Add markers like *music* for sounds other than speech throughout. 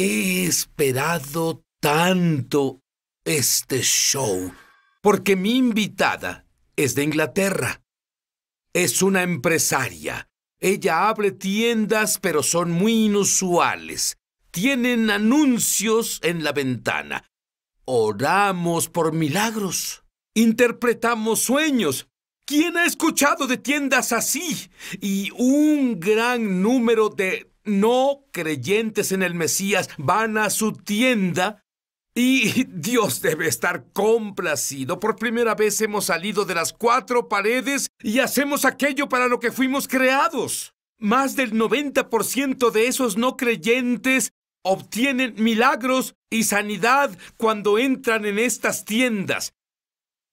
He esperado tanto este show porque mi invitada es de Inglaterra. Es una empresaria. Ella abre tiendas, pero son muy inusuales. Tienen anuncios en la ventana. Oramos por milagros. Interpretamos sueños. ¿Quién ha escuchado de tiendas así? Y un gran número de no creyentes en el Mesías van a su tienda y *laughs* Dios debe estar complacido. Por primera vez hemos salido de las cuatro paredes y hacemos aquello para lo que fuimos creados. Más del 90% de esos no creyentes obtienen milagros y sanidad cuando entran en estas tiendas.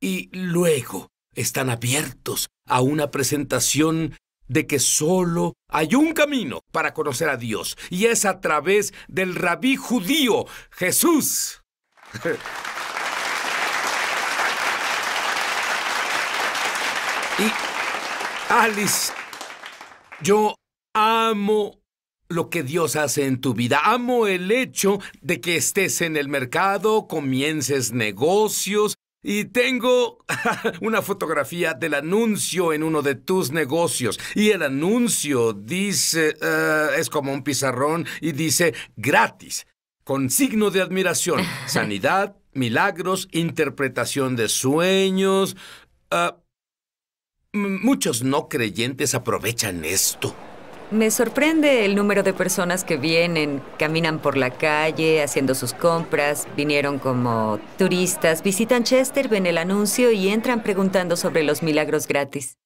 Y luego están abiertos a una presentación de que solo hay un camino para conocer a Dios y es a través del rabí judío, Jesús. *laughs* y Alice, yo amo lo que Dios hace en tu vida. Amo el hecho de que estés en el mercado, comiences negocios, y tengo *laughs* una fotografía del anuncio en uno de tus negocios. Y el anuncio dice, eh, es como un pizarrón y dice gratis, con signo de admiración, *laughs* sanidad, milagros, interpretación de sueños. Ah, muchos no creyentes aprovechan esto. Me sorprende el número de personas que vienen, caminan por la calle haciendo sus compras, vinieron como turistas, visitan Chester, ven el anuncio y entran preguntando sobre los milagros gratis.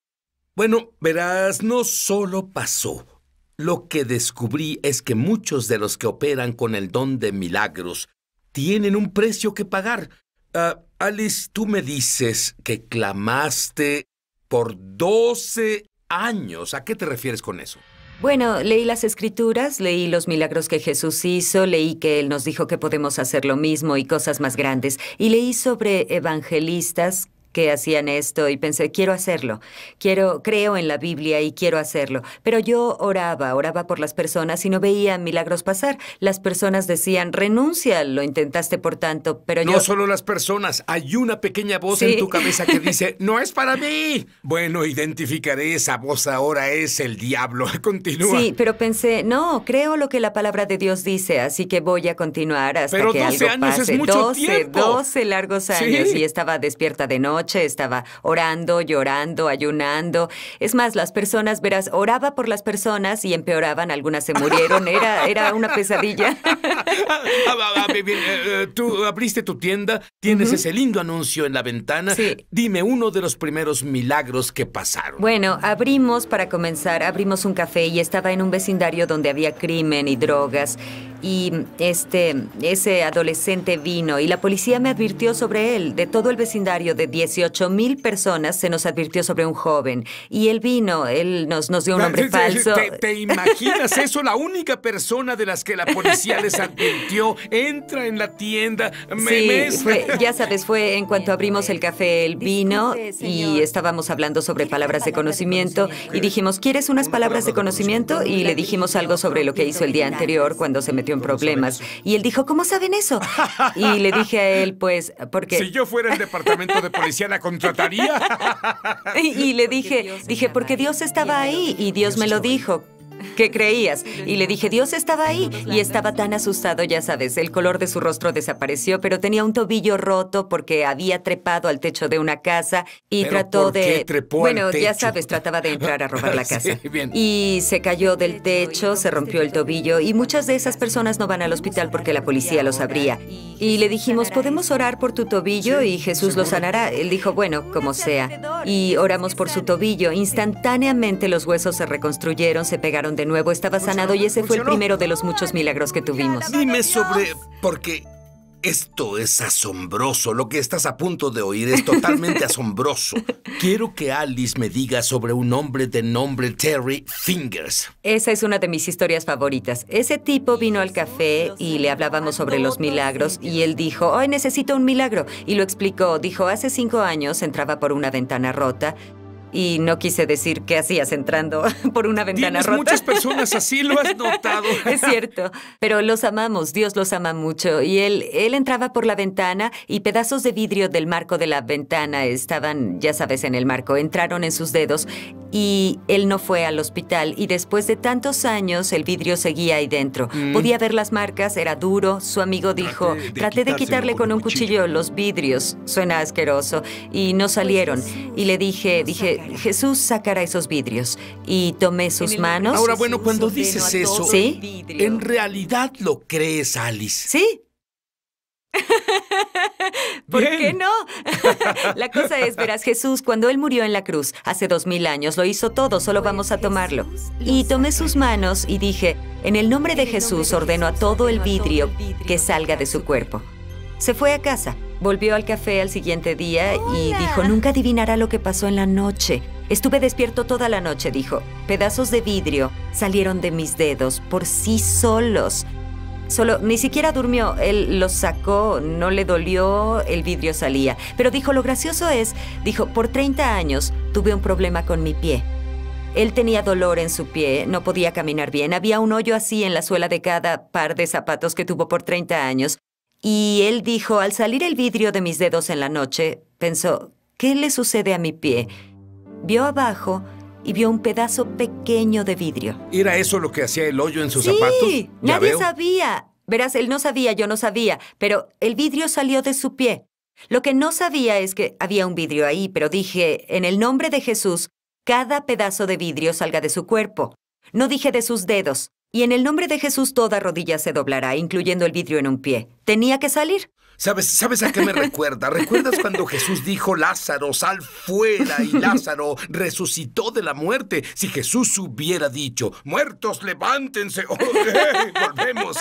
Bueno, verás, no solo pasó. Lo que descubrí es que muchos de los que operan con el don de milagros tienen un precio que pagar. Ah, Alice, tú me dices que clamaste por 12 años. ¿A qué te refieres con eso? Bueno, leí las escrituras, leí los milagros que Jesús hizo, leí que Él nos dijo que podemos hacer lo mismo y cosas más grandes, y leí sobre evangelistas que hacían esto y pensé, quiero hacerlo, quiero, creo en la Biblia y quiero hacerlo. Pero yo oraba, oraba por las personas y no veía milagros pasar. Las personas decían, renuncia, lo intentaste por tanto, pero no No solo las personas, hay una pequeña voz en tu cabeza que dice, *laughs* no es para mí. Bueno, identificaré esa voz ahora, es el diablo. *laughs* Continúa. Sí, pero pensé, no, creo lo que la palabra de Dios dice, así que voy a continuar hasta pero que 12 años Es mucho tiempo. 12 largos años y estaba despierta de noche noche, estaba orando, llorando, ayunando. Es más, las personas, verás, oraba por las personas y empeoraban, algunas se murieron, era, era una *laughs* pesadilla. Eh, eh, tú abriste tu tienda, tienes ese lindo anuncio en la ventana. Dime uno de los primeros milagros que pasaron. Bueno, abrimos, para comenzar, abrimos un café y estaba en un vecindario donde había crimen y drogas y este ese adolescente vino y la policía me advirtió sobre él. De todo el vecindario de 18 mil personas se nos advirtió sobre un joven y él vino, él nos, nos dio un nombre falso. Te, imaginas eso? La única persona de las que la policía les advirtió entra en la tienda. Me. Sí, ya sabes, fue en cuanto abrimos el café, el vino y estábamos hablando sobre palabras de conocimiento y dijimos, ¿quieres unas palabras de conocimiento? Y le dijimos algo sobre lo que hizo el día anterior cuando se metió en problemas. Y él dijo, ¿cómo saben eso? Y le dije a él, pues, porque... Si yo fuera el departamento de policía, ¿la contrataría? *laughs* y, le dije, dije, porque Dios estaba ahí y Dios me lo dijo. ¿Qué creías? Y le dije, Dios estaba ahí. Y estaba tan asustado, ya sabes, el color de su rostro desapareció, pero tenía un tobillo roto porque había trepado al techo de una casa y trató de... bueno, ya sabes, trataba de entrar a robar la *laughs* casa. Y se cayó del techo, se rompió el tobillo y muchas de esas personas no van al hospital porque la policía los sabría. Y le dijimos, podemos orar por tu tobillo y Jesús lo sanará. Él dijo, bueno, como sea. Y oramos por su tobillo. Instantáneamente los huesos se reconstruyeron, se pegaron de nuevo, estaba sanado y ese fue el primero de los muchos milagros que tuvimos. Dime sobre... porque esto es asombroso. Lo que estás a punto de oír es totalmente *laughs* asombroso. Quiero que Alice me diga sobre un hombre de nombre Terry Fingers. Esa es una de mis historias favoritas. Ese tipo vino al café y le hablábamos sobre los milagros y él dijo, hoy necesito un milagro. Y lo explicó. Dijo, hace cinco años entraba por una ventana rota y no quise decir qué hacías entrando *laughs* por una ventana rota. Muchas personas así lo has *laughs* notado. es cierto, pero los amamos, Dios los ama mucho y él él entraba por la ventana y pedazos de vidrio del marco de la ventana estaban, ya sabes, en el marco, entraron en sus dedos y él no fue al hospital y después de tantos años el vidrio seguía ahí dentro. Mm. Podía ver las marcas, era duro, su amigo dijo, traté de, quitarle con un cuchillo los vidrios, suena asqueroso y no pues salieron y le dije, dije, Jesús sacará esos vidrios y tomé sus manos. Ahora, bueno, cuando dices eso, ¿Sí? ¿en realidad lo crees, Alice? Sí. *laughs* ¿Por qué no? *laughs* la cosa es, verás, Jesús, cuando Él murió en la cruz, hace dos mil años, lo hizo todo, solo vamos a tomarlo. Y tomé sus manos y dije, en el nombre de Jesús ordeno a todo el vidrio que salga de su cuerpo. Se fue a casa. Volvió al café al siguiente día y dijo, nunca adivinará lo que pasó en la noche. Estuve despierto toda la noche, dijo. Pedazos de vidrio salieron de mis dedos por sí solos. Solo, ni siquiera durmió, él los sacó, no le dolió, el vidrio salía. Pero dijo, lo gracioso es, dijo, por 30 años tuve un problema con mi pie. Él tenía dolor en su pie, no podía caminar bien, había un hoyo así en la suela de cada par de zapatos que tuvo por 30 años. Y él dijo, al salir el vidrio de mis dedos en la noche, pensó, ¿qué le sucede a mi pie? Vio abajo y vio un pedazo pequeño de vidrio. ¿Era eso lo que hacía el hoyo en sus zapatos? Sí, nadie sabía. Verás, él no sabía, yo no sabía, pero el vidrio salió de su pie. Lo que no sabía es que había un vidrio ahí, pero dije, en el nombre de Jesús, cada pedazo de vidrio salga de su cuerpo. No dije de sus dedos, y en el nombre de Jesús toda rodilla se doblará, incluyendo el vidrio en un pie. Tenía que salir. ¿Sabes, ¿Sabes a qué me recuerda? *laughs* ¿Recuerdas cuando Jesús dijo, Lázaro, sal fuera? Y *laughs* Lázaro resucitó de la muerte. Si Jesús hubiera dicho, muertos, levántense. *laughs* Oh, eh, volvemos.